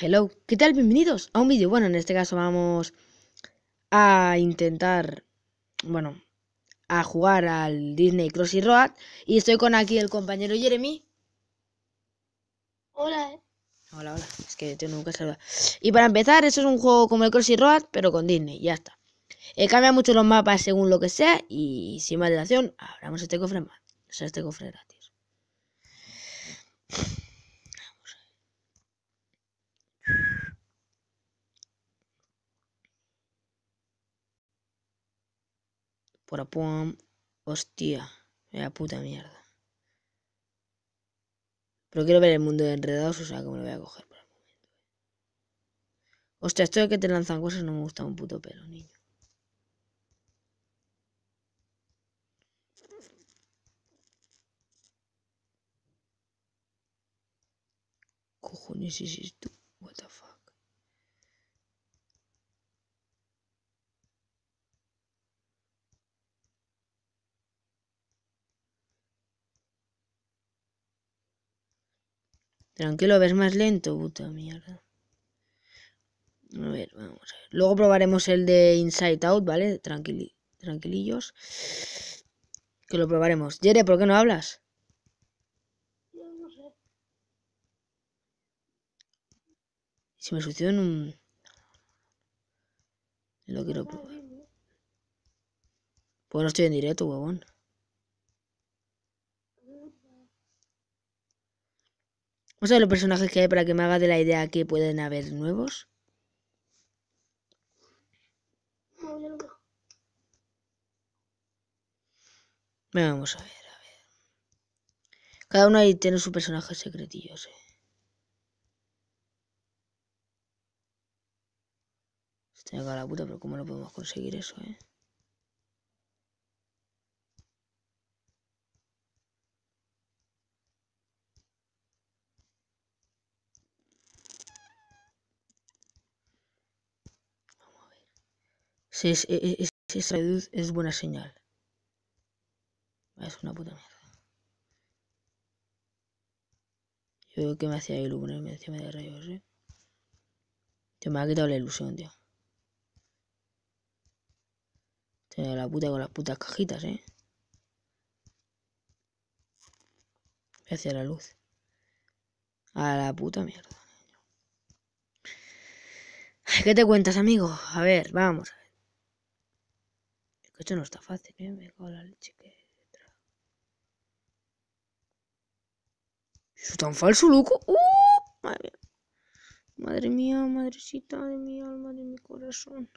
Hello, ¿qué tal? Bienvenidos a un vídeo. Bueno, en este caso vamos a intentar, bueno, a jugar al Disney Crossy Road. Y estoy con aquí el compañero Jeremy. Hola. Hola, hola. Es que tengo que saludar. Y para empezar, esto es un juego como el Crossy Road, pero con Disney. Ya está. Eh, cambia mucho los mapas según lo que sea. Y sin más dilación, abramos este cofre más. O sea, este cofre gratis. Por Apuam. Hostia. La puta mierda. Pero quiero ver el mundo de enredados, o sea que me lo voy a coger por el momento. Hostia, esto de que te lanzan cosas no me gusta un puto pelo, niño. cojones es esto? What the fuck? Tranquilo, ves más lento, puta mierda. A ver, vamos a ver. Luego probaremos el de Inside Out, ¿vale? Tranquili tranquilillos. Que lo probaremos. Jere, ¿por qué no hablas? no sé. Si me sucedió en un... Lo quiero probar. Pues no estoy en directo, huevón. Vamos a ver los personajes que hay para que me haga de la idea que pueden haber nuevos. Vamos a ver, a ver. Cada uno ahí tiene su personaje secretillo, sí. Se este me la puta, pero ¿cómo lo podemos conseguir eso, eh? Si es, es, es, es, es buena señal. Es una puta mierda. Yo veo que me hacía encima de rayos, ¿eh? me ha quitado la ilusión, tío. Tengo la puta con las putas cajitas, ¿eh? Voy hacia la luz. A la puta mierda. ¿Qué te cuentas, amigo? A ver, vamos. Que esto no está fácil, ¿eh? Me cago la leche que... ¿Eso tan falso, loco? ¡Uh! Madre mía. madrecita de mi alma, de mi corazón.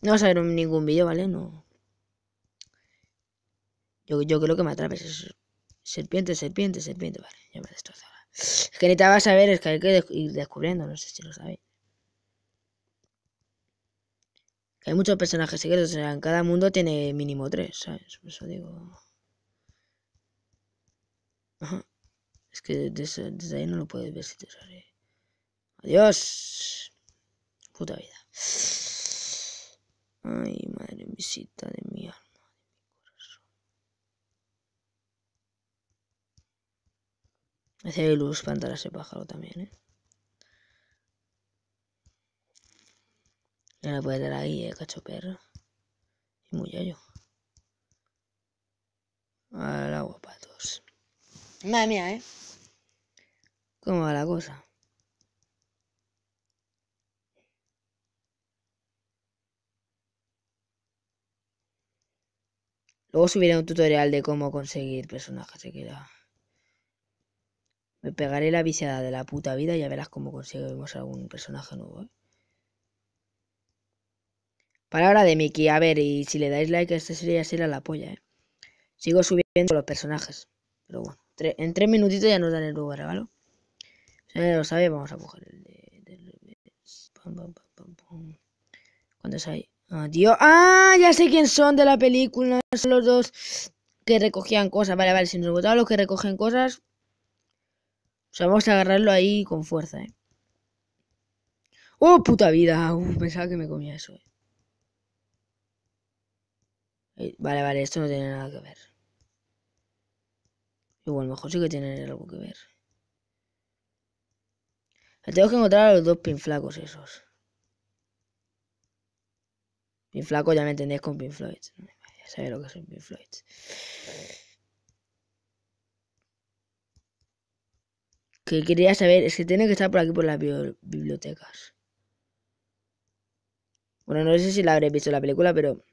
No vas a ver ningún vídeo, ¿vale? No. Yo, yo creo que me atrapes. Serpiente, serpiente, serpiente. Vale, ya me destrozaba. Es que a saber, es que hay que ir descubriendo. No sé si lo sabéis. Hay muchos personajes secretos, en cada mundo tiene mínimo tres, ¿sabes? Por eso digo... Ajá. Es que desde, ahí no lo puedes ver si te sale. ¡Adiós! Puta vida. Ay, madre visita de mi alma, de mi corazón. Hace luz para de pájaro también, ¿eh? puede estar ahí, eh, cacho perro. Y muy yo. Al agua, patos. Madre mía, eh. ¿Cómo va la cosa? Luego subiré un tutorial de cómo conseguir personajes, se queda. Me pegaré la visada de la puta vida y ya verás cómo conseguimos algún personaje nuevo, ¿eh? Palabra de Mickey, a ver, y si le dais like a esta serie será la polla, ¿eh? Sigo subiendo los personajes. Pero bueno, en tres minutitos ya nos dan el lugar, ¿vale? Si no lo sabe, vamos a coger el de... pam, pam, ¿Cuántos hay? ¡Ah, ¡Ah! Ya sé quién son de la película. Son los dos que recogían cosas. Vale, vale, si nos votaban los que recogen cosas... O sea, vamos a agarrarlo ahí con fuerza, ¿eh? ¡Oh, puta vida! pensaba que me comía eso, ¿eh? Eh, vale, vale, esto no tiene nada que ver. Igual, mejor sí que tiene algo que ver. tengo que encontrar a los dos pinflacos esos. Pinflaco ya me entendéis con Pinfloyd. Ya sabéis lo que son Pinfloyd. Que quería saber, es que tiene que estar por aquí por las bibliotecas. Bueno, no sé si la habréis visto en la película, pero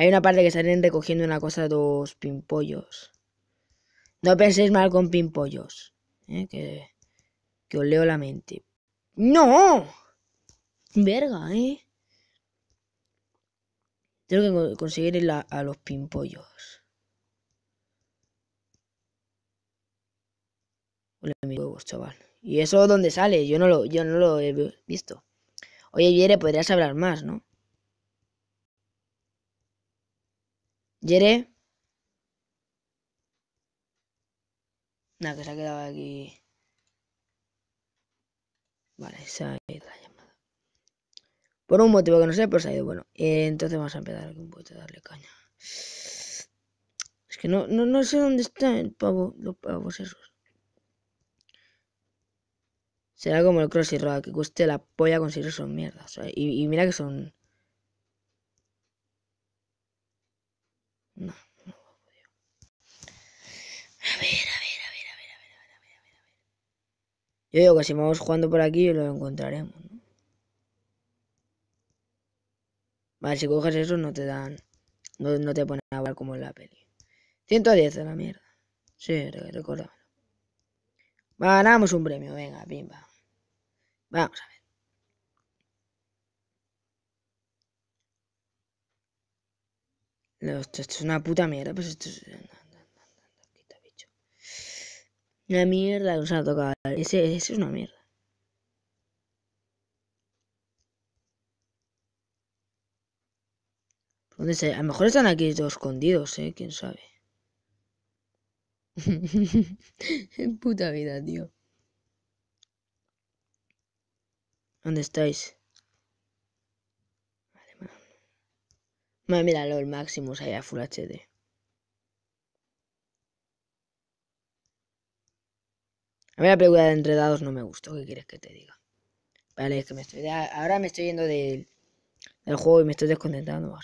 hay una parte que salen recogiendo una cosa dos pimpollos. No penséis mal con pimpollos. ¿eh? Que, que os leo la mente. ¡No! Verga, ¿eh? Tengo que conseguir a los pimpollos. Hola, mis huevos, chaval. ¿Y eso dónde sale? Yo no lo, yo no lo he visto. Oye, Viere, podrías hablar más, ¿no? Yere. Nada, que se ha quedado aquí. Vale, se ha ido la llamada. Por un motivo que no sé, pero se ha ido. Bueno, eh, entonces vamos a empezar un a darle caña. Es que no, no, sé dónde está el pavo, los pavos esos. Será como el Crossy Rock, que cueste la polla conseguir son mierdas. y mira que son No, no lo A ver, a ver, a ver, a ver, a ver, a ver, a ver, a ver, Yo digo que si vamos jugando por aquí lo encontraremos, ¿no? Vale, si coges eso no te dan... No, te ponen a hablar como en la peli. 110 de la mierda. Sí, recuérdamelo. Ganamos un premio, venga, pimba. Vamos a ver. Esto, esto es una puta mierda, pues esto es... Una mierda que nos ha tocado. Ese, es una mierda. ¿Dónde se... A lo mejor están aquí todos escondidos, ¿eh? ¿Quién sabe? Puta vida, tío. ¿Dónde estáis? Mira, míralo, el Maximus allá, Full HD. A mí la película de Entre Dados no me gustó, ¿qué quieres que te diga? Vale, es que me estoy... Ahora me estoy yendo del, del juego y me estoy descontentando.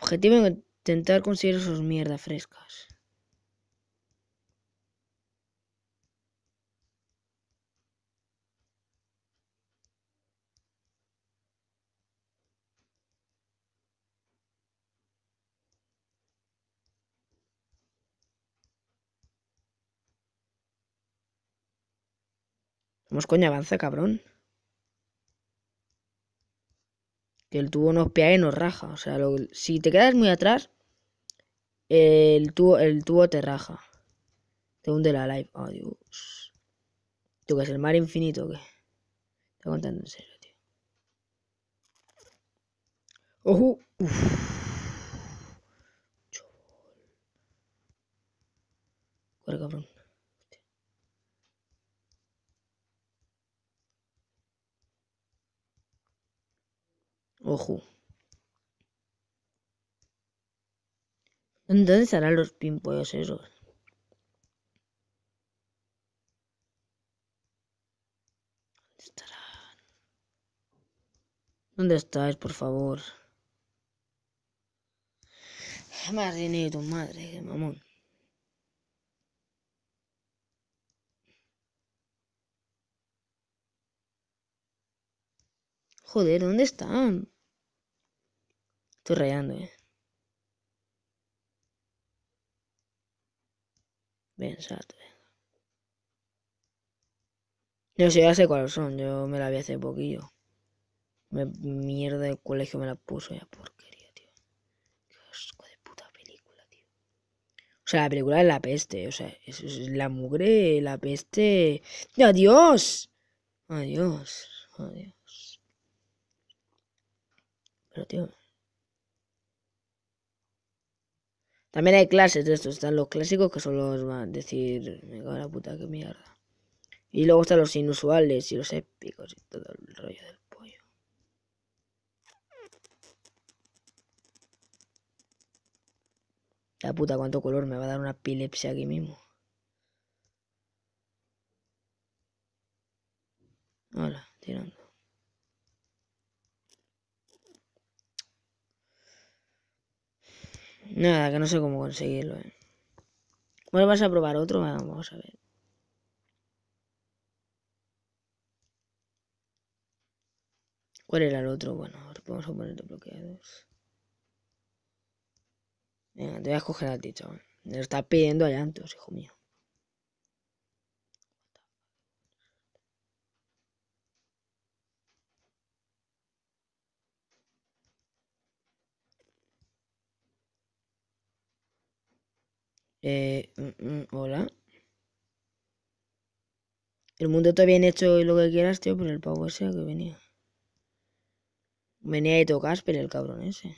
Objetivo intentar conseguir esas mierdas frescas. Vamos, coño, avanza, cabrón. Que el tubo nos pega y nos raja. O sea, si te quedas muy atrás, el tubo, el tubo te raja. Te hunde la live. Adiós. ¿Tú que es el mar infinito o qué? Está contando en serio, tío. ¡Ojo! Uf. Corre, cabrón. ¿Dónde estarán los pimpollos esos? ¿Dónde estarán? ¿Dónde estáis, por favor? Más dinero, madre, mamón. Joder, ¿dónde están? Estoy rayando, eh. Bien, ¿eh? Yo sé, ya sé cuáles son. Yo me la vi hace poquillo. Me, mierda, el colegio me la puso ya. Porquería, tío. Qué asco de puta película, tío. O sea, la película es la peste. O sea, es, es la mugre, la peste. ¡Adiós! ¡Adiós! ¡Adiós! Pero, tío... También hay clases de estos. Están los clásicos que solo os van a decir, me cago la puta, que mierda. Y luego están los inusuales y los épicos y todo el rollo del pollo. La puta, cuánto color me va a dar una epilepsia aquí mismo. Hola, tirando. Nada, que no sé cómo conseguirlo. ¿eh? Bueno, vas a probar otro, vamos a ver. ¿Cuál era el otro? Bueno, vamos a ponerlo bloqueados. Venga, te voy a escoger a ti, chaval. Me lo está pidiendo a llantos, hijo mío. Eh, mm, mm, hola. El mundo está bien hecho y lo que quieras, tío, pero el power ese que venía. Venía de tocas, pero el cabrón ese.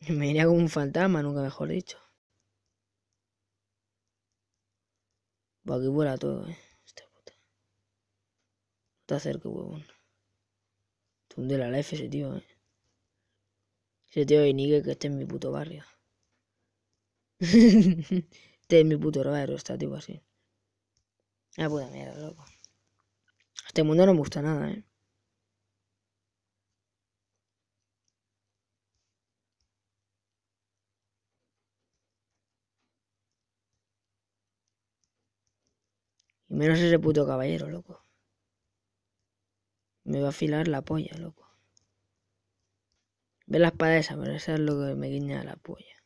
venía como un fantasma, nunca mejor dicho. Va aquí vuela todo, eh. Esta puta. No te acerques, huevón. Tunde la life ese tío, eh. Ese tío de Nigue que esté en mi puto barrio este es mi puto hermano, está tipo así. Ah, puta mierda, loco. Este mundo no me gusta nada, eh. Y menos ese puto caballero, loco. Me va a afilar la polla, loco. Ve la espada esa, pero esa es lo que me guiña la polla.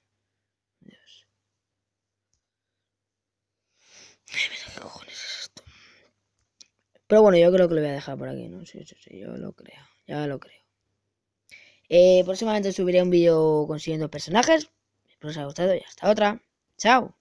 Pero bueno, yo creo que lo voy a dejar por aquí, ¿no? Sí, sí, sí, yo lo creo, ya lo creo. Eh, próximamente subiré un vídeo consiguiendo personajes. Espero que os haya gustado y hasta otra. Chao.